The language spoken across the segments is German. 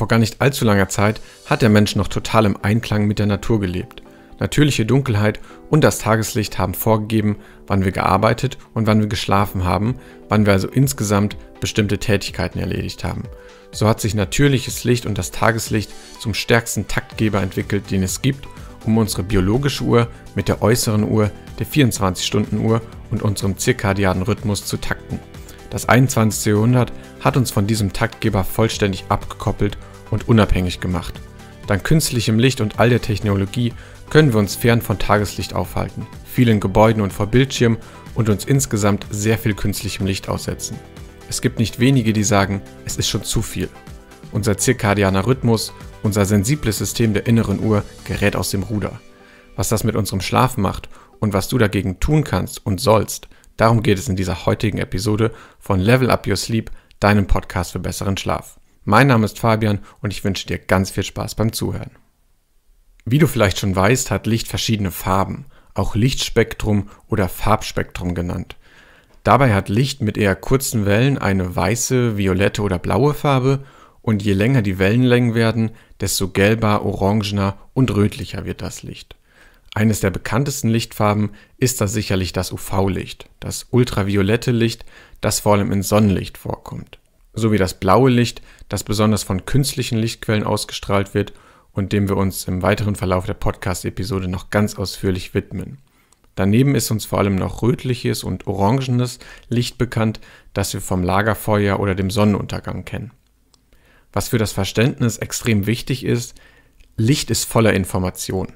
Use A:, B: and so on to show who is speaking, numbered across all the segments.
A: Vor gar nicht allzu langer Zeit hat der Mensch noch total im Einklang mit der Natur gelebt. Natürliche Dunkelheit und das Tageslicht haben vorgegeben, wann wir gearbeitet und wann wir geschlafen haben, wann wir also insgesamt bestimmte Tätigkeiten erledigt haben. So hat sich natürliches Licht und das Tageslicht zum stärksten Taktgeber entwickelt, den es gibt, um unsere biologische Uhr mit der äußeren Uhr, der 24-Stunden-Uhr und unserem zirkadianen Rhythmus zu takten. Das 21. Jahrhundert hat uns von diesem Taktgeber vollständig abgekoppelt und unabhängig gemacht. Dank künstlichem Licht und all der Technologie können wir uns fern von Tageslicht aufhalten, vielen Gebäuden und vor Bildschirmen und uns insgesamt sehr viel künstlichem Licht aussetzen. Es gibt nicht wenige, die sagen, es ist schon zu viel. Unser zirkadianer Rhythmus, unser sensibles System der inneren Uhr gerät aus dem Ruder. Was das mit unserem Schlaf macht und was du dagegen tun kannst und sollst, darum geht es in dieser heutigen Episode von Level Up Your Sleep, deinem Podcast für besseren Schlaf. Mein Name ist Fabian und ich wünsche dir ganz viel Spaß beim Zuhören. Wie du vielleicht schon weißt, hat Licht verschiedene Farben, auch Lichtspektrum oder Farbspektrum genannt. Dabei hat Licht mit eher kurzen Wellen eine weiße, violette oder blaue Farbe und je länger die Wellenlängen werden, desto gelber, orangener und rötlicher wird das Licht. Eines der bekanntesten Lichtfarben ist da sicherlich das UV-Licht, das ultraviolette Licht, das vor allem in Sonnenlicht vorkommt, So wie das blaue Licht, das besonders von künstlichen Lichtquellen ausgestrahlt wird und dem wir uns im weiteren Verlauf der Podcast-Episode noch ganz ausführlich widmen. Daneben ist uns vor allem noch rötliches und orangenes Licht bekannt, das wir vom Lagerfeuer oder dem Sonnenuntergang kennen. Was für das Verständnis extrem wichtig ist, Licht ist voller Information.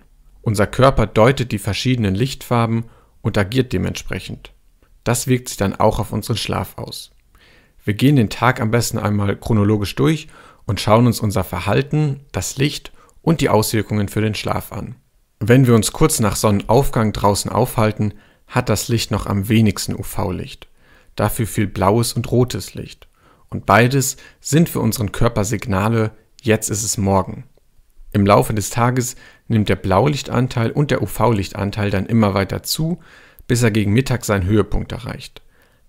A: Unser Körper deutet die verschiedenen Lichtfarben und agiert dementsprechend. Das wirkt sich dann auch auf unseren Schlaf aus. Wir gehen den Tag am besten einmal chronologisch durch und schauen uns unser Verhalten, das Licht und die Auswirkungen für den Schlaf an. Wenn wir uns kurz nach Sonnenaufgang draußen aufhalten, hat das Licht noch am wenigsten UV-Licht. Dafür viel blaues und rotes Licht. Und beides sind für unseren Körper Signale, jetzt ist es morgen. Im Laufe des Tages nimmt der Blaulichtanteil und der UV-Lichtanteil dann immer weiter zu, bis er gegen Mittag seinen Höhepunkt erreicht.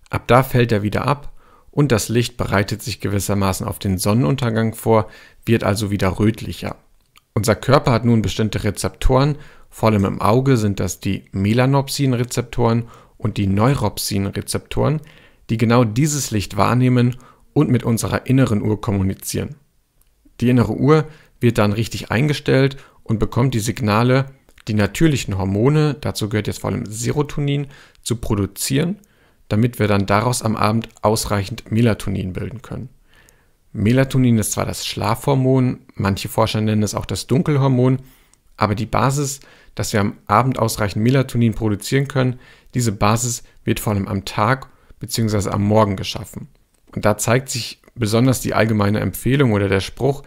A: Ab da fällt er wieder ab und das Licht bereitet sich gewissermaßen auf den Sonnenuntergang vor, wird also wieder rötlicher. Unser Körper hat nun bestimmte Rezeptoren, vor allem im Auge sind das die Melanopsin-Rezeptoren und die Neuropsin-Rezeptoren, die genau dieses Licht wahrnehmen und mit unserer inneren Uhr kommunizieren. Die innere Uhr wird dann richtig eingestellt und bekommt die Signale, die natürlichen Hormone, dazu gehört jetzt vor allem Serotonin, zu produzieren damit wir dann daraus am Abend ausreichend Melatonin bilden können. Melatonin ist zwar das Schlafhormon, manche Forscher nennen es auch das Dunkelhormon, aber die Basis, dass wir am Abend ausreichend Melatonin produzieren können, diese Basis wird vor allem am Tag bzw. am Morgen geschaffen. Und da zeigt sich besonders die allgemeine Empfehlung oder der Spruch,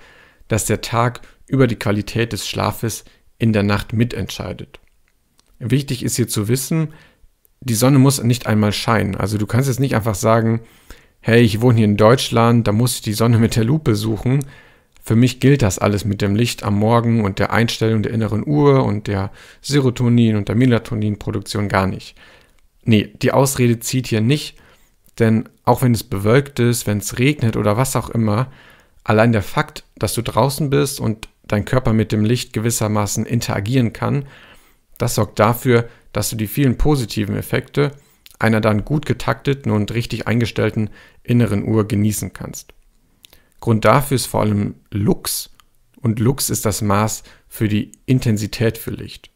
A: dass der Tag über die Qualität des Schlafes in der Nacht mitentscheidet. Wichtig ist hier zu wissen, die Sonne muss nicht einmal scheinen. Also du kannst jetzt nicht einfach sagen, hey, ich wohne hier in Deutschland, da muss ich die Sonne mit der Lupe suchen. Für mich gilt das alles mit dem Licht am Morgen und der Einstellung der inneren Uhr und der Serotonin- und der Melatoninproduktion gar nicht. Nee, die Ausrede zieht hier nicht, denn auch wenn es bewölkt ist, wenn es regnet oder was auch immer, allein der Fakt, dass du draußen bist und dein Körper mit dem Licht gewissermaßen interagieren kann, das sorgt dafür, dass du die vielen positiven Effekte einer dann gut getakteten und richtig eingestellten inneren Uhr genießen kannst. Grund dafür ist vor allem Lux und Lux ist das Maß für die Intensität für Licht.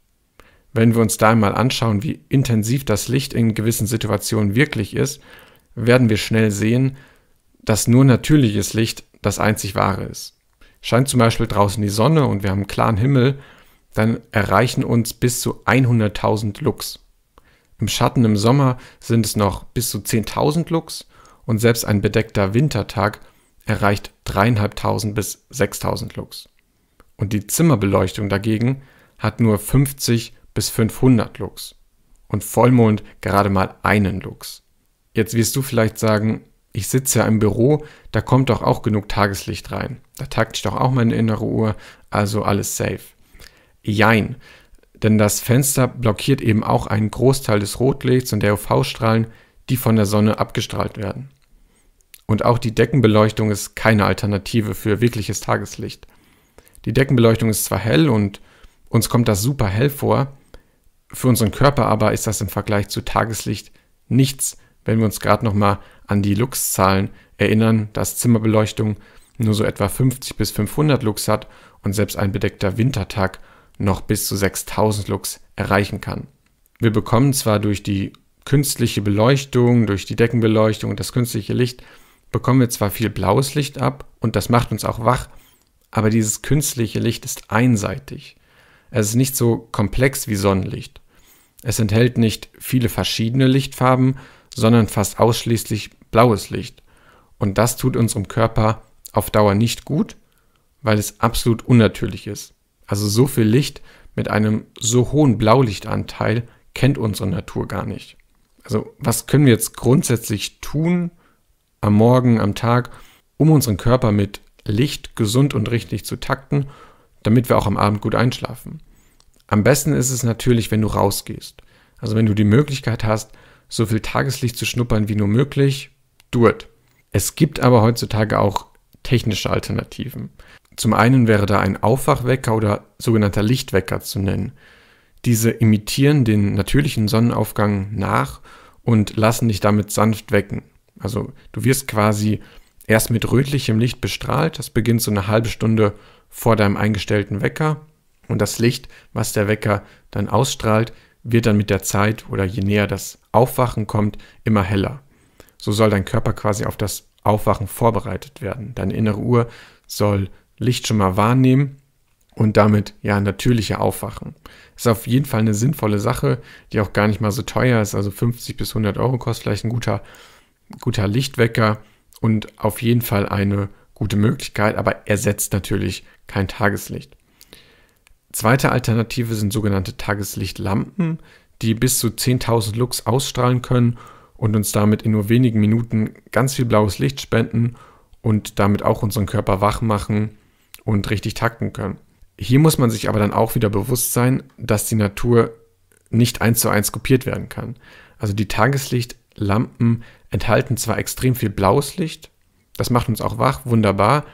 A: Wenn wir uns da einmal anschauen, wie intensiv das Licht in gewissen Situationen wirklich ist, werden wir schnell sehen, dass nur natürliches Licht das einzig wahre ist. Scheint zum Beispiel draußen die Sonne und wir haben einen klaren Himmel, dann erreichen uns bis zu 100.000 Lux. Im Schatten im Sommer sind es noch bis zu 10.000 Lux und selbst ein bedeckter Wintertag erreicht 3.500 bis 6.000 Lux. Und die Zimmerbeleuchtung dagegen hat nur 50 bis 500 Lux und Vollmond gerade mal einen Lux. Jetzt wirst du vielleicht sagen, ich sitze ja im Büro, da kommt doch auch genug Tageslicht rein. Da takte ich doch auch meine innere Uhr, also alles safe. Jein. Denn das Fenster blockiert eben auch einen Großteil des Rotlichts und der UV-Strahlen, die von der Sonne abgestrahlt werden. Und auch die Deckenbeleuchtung ist keine Alternative für wirkliches Tageslicht. Die Deckenbeleuchtung ist zwar hell und uns kommt das super hell vor, für unseren Körper aber ist das im Vergleich zu Tageslicht nichts, wenn wir uns gerade nochmal an die Lux-Zahlen erinnern, dass Zimmerbeleuchtung nur so etwa 50 bis 500 Lux hat und selbst ein bedeckter Wintertag noch bis zu 6000 Lux erreichen kann. Wir bekommen zwar durch die künstliche Beleuchtung, durch die Deckenbeleuchtung und das künstliche Licht, bekommen wir zwar viel blaues Licht ab und das macht uns auch wach, aber dieses künstliche Licht ist einseitig. Es ist nicht so komplex wie Sonnenlicht. Es enthält nicht viele verschiedene Lichtfarben, sondern fast ausschließlich blaues Licht. Und das tut unserem Körper auf Dauer nicht gut, weil es absolut unnatürlich ist. Also so viel Licht mit einem so hohen Blaulichtanteil kennt unsere Natur gar nicht. Also was können wir jetzt grundsätzlich tun am Morgen, am Tag, um unseren Körper mit Licht gesund und richtig zu takten, damit wir auch am Abend gut einschlafen? Am besten ist es natürlich, wenn du rausgehst. Also wenn du die Möglichkeit hast, so viel Tageslicht zu schnuppern wie nur möglich, do it. Es gibt aber heutzutage auch technische Alternativen. Zum einen wäre da ein Aufwachwecker oder sogenannter Lichtwecker zu nennen. Diese imitieren den natürlichen Sonnenaufgang nach und lassen dich damit sanft wecken. Also du wirst quasi erst mit rötlichem Licht bestrahlt. Das beginnt so eine halbe Stunde vor deinem eingestellten Wecker. Und das Licht, was der Wecker dann ausstrahlt, wird dann mit der Zeit oder je näher das Aufwachen kommt, immer heller. So soll dein Körper quasi auf das Aufwachen vorbereitet werden. Deine innere Uhr soll Licht schon mal wahrnehmen und damit ja natürlicher aufwachen. Ist auf jeden Fall eine sinnvolle Sache, die auch gar nicht mal so teuer ist. Also 50 bis 100 Euro kostet vielleicht ein guter, guter Lichtwecker und auf jeden Fall eine gute Möglichkeit, aber ersetzt natürlich kein Tageslicht. Zweite Alternative sind sogenannte Tageslichtlampen, die bis zu 10.000 Lux ausstrahlen können und uns damit in nur wenigen Minuten ganz viel blaues Licht spenden und damit auch unseren Körper wach machen und richtig takten können. Hier muss man sich aber dann auch wieder bewusst sein, dass die Natur nicht eins zu eins kopiert werden kann. Also die Tageslichtlampen enthalten zwar extrem viel blaues Licht, das macht uns auch wach, wunderbar,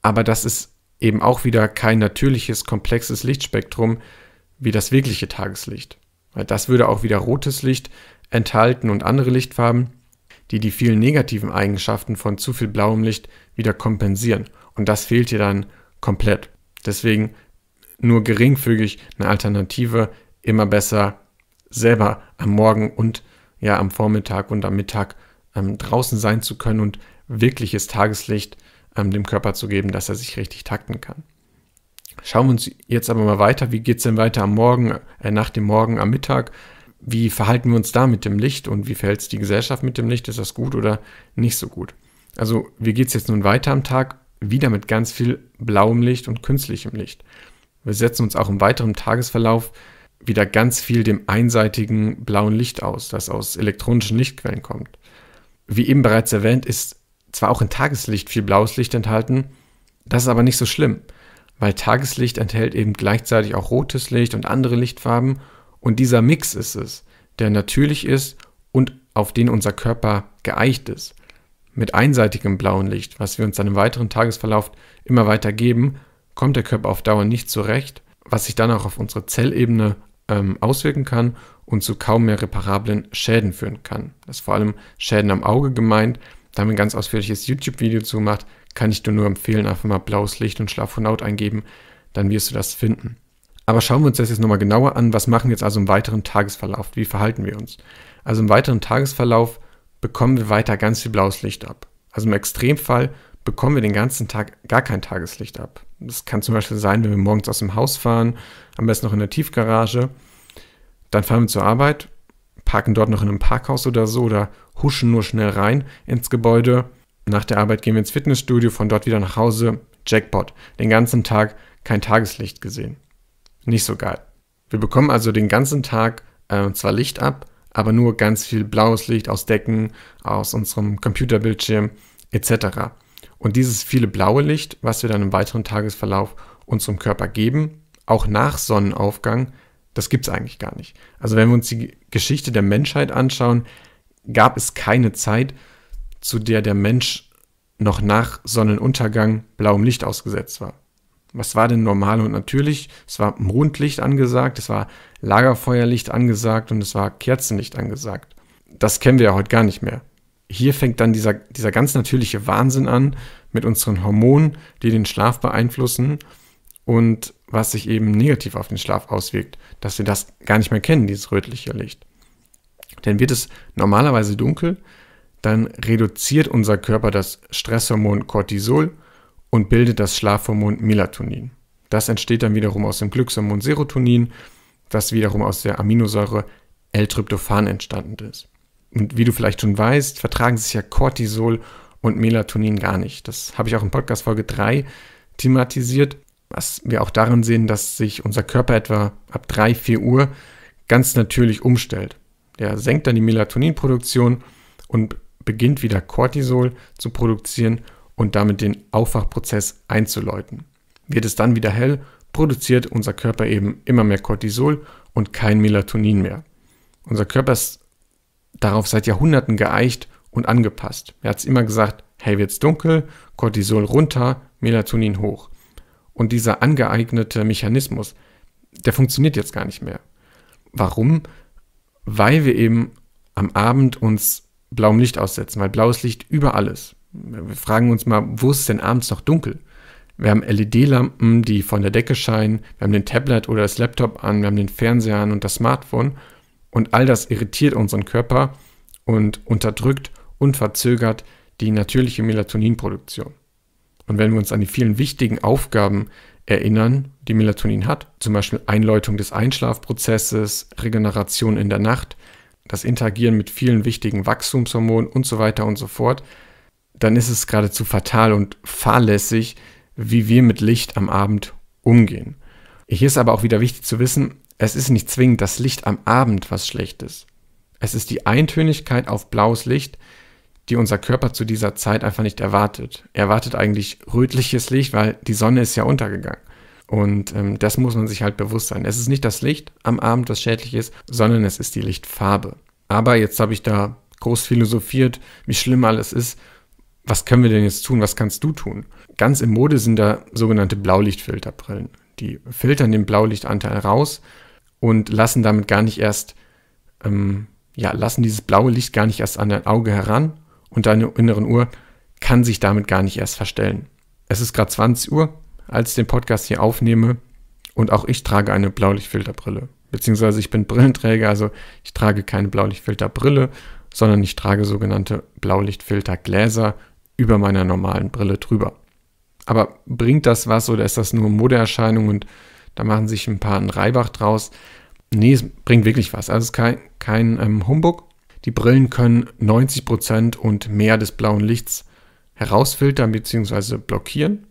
A: aber das ist eben auch wieder kein natürliches, komplexes Lichtspektrum wie das wirkliche Tageslicht. Weil das würde auch wieder rotes Licht enthalten und andere Lichtfarben, die die vielen negativen Eigenschaften von zu viel blauem Licht wieder kompensieren und das fehlt dir dann komplett. Deswegen nur geringfügig eine Alternative, immer besser selber am Morgen und ja am Vormittag und am Mittag ähm, draußen sein zu können und wirkliches Tageslicht ähm, dem Körper zu geben, dass er sich richtig takten kann. Schauen wir uns jetzt aber mal weiter, wie geht es denn weiter am Morgen, äh, nach dem Morgen, am Mittag? Wie verhalten wir uns da mit dem Licht und wie verhält es die Gesellschaft mit dem Licht? Ist das gut oder nicht so gut? Also, wie geht es jetzt nun weiter am Tag? wieder mit ganz viel blauem Licht und künstlichem Licht. Wir setzen uns auch im weiteren Tagesverlauf wieder ganz viel dem einseitigen blauen Licht aus, das aus elektronischen Lichtquellen kommt. Wie eben bereits erwähnt, ist zwar auch in Tageslicht viel blaues Licht enthalten, das ist aber nicht so schlimm, weil Tageslicht enthält eben gleichzeitig auch rotes Licht und andere Lichtfarben und dieser Mix ist es, der natürlich ist und auf den unser Körper geeicht ist. Mit einseitigem blauen Licht, was wir uns dann im weiteren Tagesverlauf immer weiter geben, kommt der Körper auf Dauer nicht zurecht, was sich dann auch auf unsere Zellebene ähm, auswirken kann und zu kaum mehr reparablen Schäden führen kann. Das ist vor allem Schäden am Auge gemeint. Da haben wir ein ganz ausführliches YouTube-Video zu gemacht. Kann ich dir nur empfehlen, einfach mal blaues Licht und Schlaf eingeben. Dann wirst du das finden. Aber schauen wir uns das jetzt nochmal genauer an. Was machen wir jetzt also im weiteren Tagesverlauf? Wie verhalten wir uns? Also im weiteren Tagesverlauf bekommen wir weiter ganz viel blaues Licht ab. Also im Extremfall bekommen wir den ganzen Tag gar kein Tageslicht ab. Das kann zum Beispiel sein, wenn wir morgens aus dem Haus fahren, am besten noch in der Tiefgarage, dann fahren wir zur Arbeit, parken dort noch in einem Parkhaus oder so oder huschen nur schnell rein ins Gebäude. Nach der Arbeit gehen wir ins Fitnessstudio, von dort wieder nach Hause. Jackpot. Den ganzen Tag kein Tageslicht gesehen. Nicht so geil. Wir bekommen also den ganzen Tag äh, zwar Licht ab, aber nur ganz viel blaues Licht aus Decken, aus unserem Computerbildschirm etc. Und dieses viele blaue Licht, was wir dann im weiteren Tagesverlauf unserem Körper geben, auch nach Sonnenaufgang, das gibt es eigentlich gar nicht. Also wenn wir uns die Geschichte der Menschheit anschauen, gab es keine Zeit, zu der der Mensch noch nach Sonnenuntergang blauem Licht ausgesetzt war was war denn normal und natürlich? Es war Mondlicht angesagt, es war Lagerfeuerlicht angesagt und es war Kerzenlicht angesagt. Das kennen wir ja heute gar nicht mehr. Hier fängt dann dieser, dieser ganz natürliche Wahnsinn an mit unseren Hormonen, die den Schlaf beeinflussen und was sich eben negativ auf den Schlaf auswirkt, dass wir das gar nicht mehr kennen, dieses rötliche Licht. Denn wird es normalerweise dunkel, dann reduziert unser Körper das Stresshormon Cortisol und bildet das Schlafhormon Melatonin. Das entsteht dann wiederum aus dem Glückshormon Serotonin, das wiederum aus der Aminosäure L-Tryptophan entstanden ist. Und wie du vielleicht schon weißt, vertragen sich ja Cortisol und Melatonin gar nicht. Das habe ich auch in Podcast Folge 3 thematisiert, was wir auch darin sehen, dass sich unser Körper etwa ab 3, 4 Uhr ganz natürlich umstellt. Der senkt dann die Melatoninproduktion und beginnt wieder Cortisol zu produzieren und damit den Aufwachprozess einzuläuten. Wird es dann wieder hell, produziert unser Körper eben immer mehr Cortisol und kein Melatonin mehr. Unser Körper ist darauf seit Jahrhunderten geeicht und angepasst. Er hat es immer gesagt, hey, wird's dunkel, Cortisol runter, Melatonin hoch. Und dieser angeeignete Mechanismus, der funktioniert jetzt gar nicht mehr. Warum? Weil wir eben am Abend uns blauem Licht aussetzen, weil blaues Licht über alles wir fragen uns mal, wo ist es denn abends noch dunkel? Wir haben LED-Lampen, die von der Decke scheinen, wir haben den Tablet oder das Laptop an, wir haben den Fernseher an und das Smartphone. Und all das irritiert unseren Körper und unterdrückt und verzögert die natürliche Melatoninproduktion. Und wenn wir uns an die vielen wichtigen Aufgaben erinnern, die Melatonin hat, zum Beispiel Einläutung des Einschlafprozesses, Regeneration in der Nacht, das Interagieren mit vielen wichtigen Wachstumshormonen und so weiter und so fort, dann ist es geradezu fatal und fahrlässig, wie wir mit Licht am Abend umgehen. Hier ist aber auch wieder wichtig zu wissen, es ist nicht zwingend das Licht am Abend was schlecht ist. Es ist die Eintönigkeit auf blaues Licht, die unser Körper zu dieser Zeit einfach nicht erwartet. Er erwartet eigentlich rötliches Licht, weil die Sonne ist ja untergegangen. Und ähm, das muss man sich halt bewusst sein. Es ist nicht das Licht am Abend, was schädlich ist, sondern es ist die Lichtfarbe. Aber jetzt habe ich da groß philosophiert, wie schlimm alles ist was können wir denn jetzt tun? Was kannst du tun? Ganz im Mode sind da sogenannte Blaulichtfilterbrillen. Die filtern den Blaulichtanteil raus und lassen damit gar nicht erst, ähm, ja, lassen dieses blaue Licht gar nicht erst an dein Auge heran und deine inneren Uhr kann sich damit gar nicht erst verstellen. Es ist gerade 20 Uhr, als ich den Podcast hier aufnehme und auch ich trage eine Blaulichtfilterbrille. Beziehungsweise ich bin Brillenträger, also ich trage keine Blaulichtfilterbrille, sondern ich trage sogenannte Blaulichtfiltergläser über meiner normalen Brille drüber. Aber bringt das was oder ist das nur Modeerscheinung und da machen sich ein paar einen Reibach draus? Nee, es bringt wirklich was. Also es ist kein, kein ähm, Humbug. Die Brillen können 90% und mehr des blauen Lichts herausfiltern bzw. blockieren.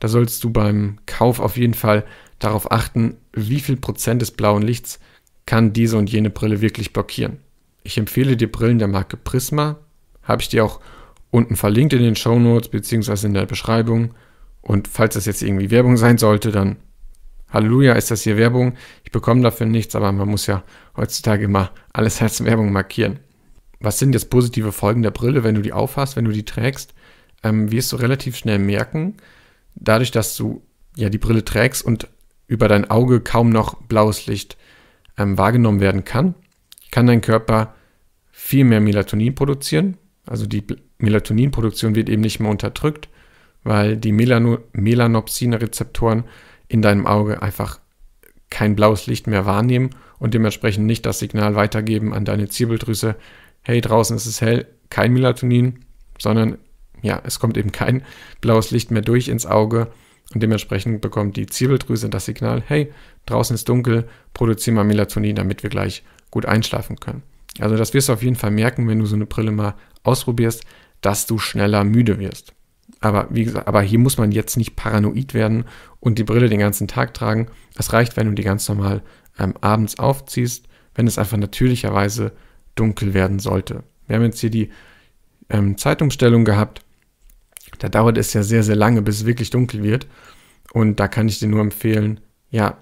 A: Da sollst du beim Kauf auf jeden Fall darauf achten, wie viel Prozent des blauen Lichts kann diese und jene Brille wirklich blockieren. Ich empfehle dir Brillen der Marke Prisma, habe ich dir auch unten verlinkt in den Show Notes beziehungsweise in der Beschreibung. Und falls das jetzt irgendwie Werbung sein sollte, dann Halleluja, ist das hier Werbung. Ich bekomme dafür nichts, aber man muss ja heutzutage immer alles als Werbung markieren. Was sind jetzt positive Folgen der Brille, wenn du die aufhast, wenn du die trägst? Ähm, wirst du relativ schnell merken, dadurch, dass du ja die Brille trägst und über dein Auge kaum noch blaues Licht ähm, wahrgenommen werden kann, kann dein Körper viel mehr Melatonin produzieren, also die Melatoninproduktion wird eben nicht mehr unterdrückt, weil die Melano Melanopsin-Rezeptoren in deinem Auge einfach kein blaues Licht mehr wahrnehmen und dementsprechend nicht das Signal weitergeben an deine Zirbeldrüse, hey, draußen ist es hell, kein Melatonin, sondern ja, es kommt eben kein blaues Licht mehr durch ins Auge und dementsprechend bekommt die Zirbeldrüse das Signal, hey, draußen ist dunkel, produziere mal Melatonin, damit wir gleich gut einschlafen können. Also das wirst du auf jeden Fall merken, wenn du so eine Brille mal ausprobierst, dass du schneller müde wirst. Aber wie gesagt, aber hier muss man jetzt nicht paranoid werden und die Brille den ganzen Tag tragen. Es reicht, wenn du die ganz normal ähm, abends aufziehst, wenn es einfach natürlicherweise dunkel werden sollte. Wir haben jetzt hier die ähm, Zeitumstellung gehabt. Da dauert es ja sehr, sehr lange, bis es wirklich dunkel wird. Und da kann ich dir nur empfehlen, ja,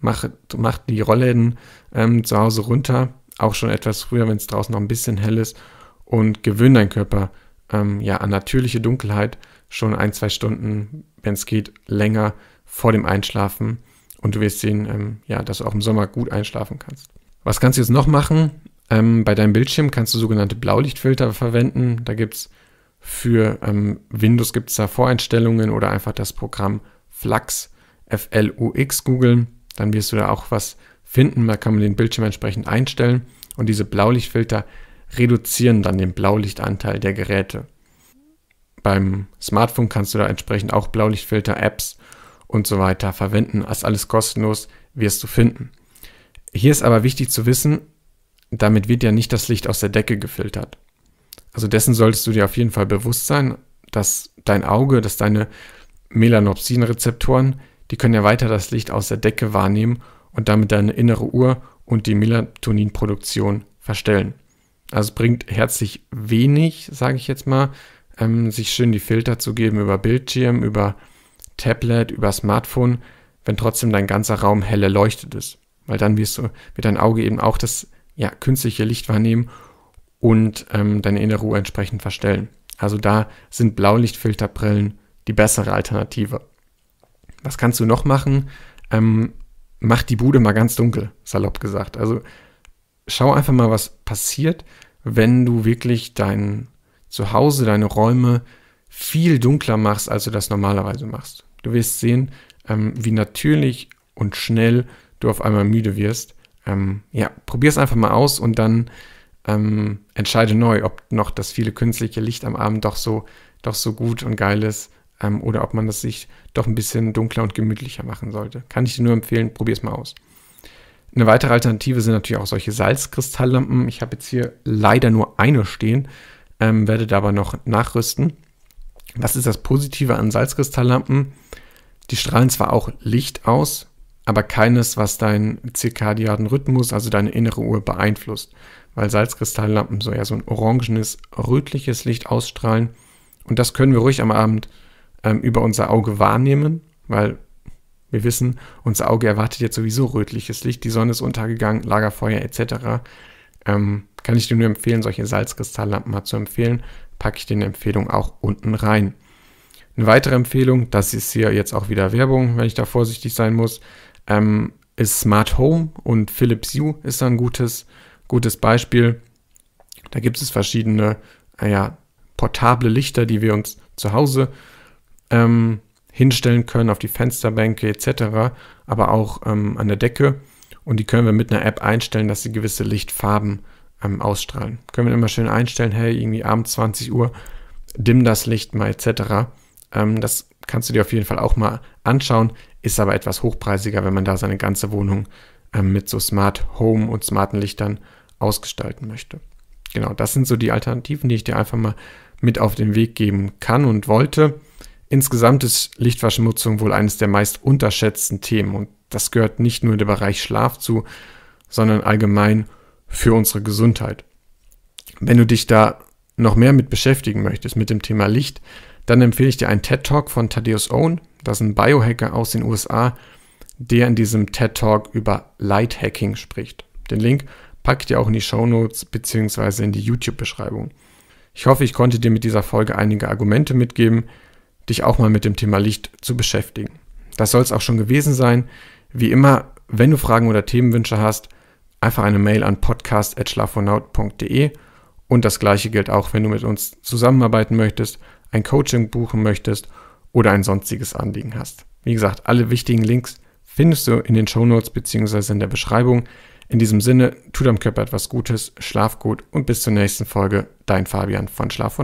A: mach, mach die Rollläden ähm, zu Hause runter. Auch schon etwas früher, wenn es draußen noch ein bisschen hell ist und gewöhne deinen Körper ähm, ja an natürliche Dunkelheit schon ein, zwei Stunden, wenn es geht, länger vor dem Einschlafen und du wirst sehen, ähm, ja, dass du auch im Sommer gut einschlafen kannst. Was kannst du jetzt noch machen? Ähm, bei deinem Bildschirm kannst du sogenannte Blaulichtfilter verwenden. Da gibt es für ähm, Windows gibt's da Voreinstellungen oder einfach das Programm Flux, F-L-U-X googeln. Dann wirst du da auch was finden. Da kann man den Bildschirm entsprechend einstellen. Und diese Blaulichtfilter reduzieren dann den Blaulichtanteil der Geräte. Beim Smartphone kannst du da entsprechend auch Blaulichtfilter, Apps und so weiter verwenden. Das alles kostenlos wirst du finden. Hier ist aber wichtig zu wissen, damit wird ja nicht das Licht aus der Decke gefiltert. Also dessen solltest du dir auf jeden Fall bewusst sein, dass dein Auge, dass deine Melanopsin-Rezeptoren, die können ja weiter das Licht aus der Decke wahrnehmen und damit deine innere Uhr und die Melatoninproduktion verstellen. Also es bringt herzlich wenig, sage ich jetzt mal, ähm, sich schön die Filter zu geben über Bildschirm, über Tablet, über Smartphone, wenn trotzdem dein ganzer Raum hell erleuchtet ist. Weil dann wirst du mit deinem Auge eben auch das ja, künstliche Licht wahrnehmen und ähm, deine innere Uhr entsprechend verstellen. Also da sind Blaulichtfilterbrillen die bessere Alternative. Was kannst du noch machen? Ähm, mach die Bude mal ganz dunkel, salopp gesagt. Also schau einfach mal, was passiert, wenn du wirklich dein Zuhause, deine Räume viel dunkler machst, als du das normalerweise machst. Du wirst sehen, ähm, wie natürlich und schnell du auf einmal müde wirst. Ähm, ja, probier es einfach mal aus und dann ähm, entscheide neu, ob noch das viele künstliche Licht am Abend doch so, doch so gut und geil ist ähm, oder ob man das sich doch ein bisschen dunkler und gemütlicher machen sollte. Kann ich dir nur empfehlen, probier es mal aus. Eine weitere Alternative sind natürlich auch solche Salzkristalllampen. Ich habe jetzt hier leider nur eine stehen, ähm, werde aber noch nachrüsten. Was ist das Positive an Salzkristalllampen? Die strahlen zwar auch Licht aus, aber keines, was deinen zirkadianen Rhythmus, also deine innere Uhr beeinflusst, weil Salzkristalllampen so ja so ein orangenes, rötliches Licht ausstrahlen und das können wir ruhig am Abend ähm, über unser Auge wahrnehmen, weil wir wissen, unser Auge erwartet jetzt sowieso rötliches Licht, die Sonne ist untergegangen, Lagerfeuer etc. Ähm, kann ich dir nur empfehlen, solche Salzkristalllampen mal zu empfehlen. Packe ich dir eine Empfehlung auch unten rein. Eine weitere Empfehlung, das ist hier jetzt auch wieder Werbung, wenn ich da vorsichtig sein muss, ähm, ist Smart Home und Philips Hue ist ein gutes, gutes Beispiel. Da gibt es verschiedene, naja, ah portable Lichter, die wir uns zu Hause ähm, hinstellen können, auf die Fensterbänke etc., aber auch ähm, an der Decke. Und die können wir mit einer App einstellen, dass sie gewisse Lichtfarben ähm, ausstrahlen. Können wir immer schön einstellen, hey, irgendwie abends 20 Uhr, dimm das Licht mal etc. Ähm, das kannst du dir auf jeden Fall auch mal anschauen, ist aber etwas hochpreisiger, wenn man da seine ganze Wohnung ähm, mit so Smart Home und smarten Lichtern ausgestalten möchte. Genau, das sind so die Alternativen, die ich dir einfach mal mit auf den Weg geben kann und wollte. Insgesamt ist Lichtverschmutzung wohl eines der meist unterschätzten Themen und das gehört nicht nur in den Bereich Schlaf zu, sondern allgemein für unsere Gesundheit. Wenn du dich da noch mehr mit beschäftigen möchtest, mit dem Thema Licht, dann empfehle ich dir einen TED Talk von Thaddeus Owen, das ist ein Biohacker aus den USA, der in diesem TED Talk über Light Hacking spricht. Den Link packe ich dir auch in die Show Notes bzw. in die YouTube-Beschreibung. Ich hoffe, ich konnte dir mit dieser Folge einige Argumente mitgeben, dich auch mal mit dem Thema Licht zu beschäftigen. Das soll es auch schon gewesen sein. Wie immer, wenn du Fragen oder Themenwünsche hast, einfach eine Mail an podcast.schlafonaut.de und das gleiche gilt auch, wenn du mit uns zusammenarbeiten möchtest, ein Coaching buchen möchtest oder ein sonstiges Anliegen hast. Wie gesagt, alle wichtigen Links findest du in den Show Notes bzw. in der Beschreibung. In diesem Sinne, tu deinem Körper etwas Gutes, schlaf gut und bis zur nächsten Folge. Dein Fabian von Schlaf und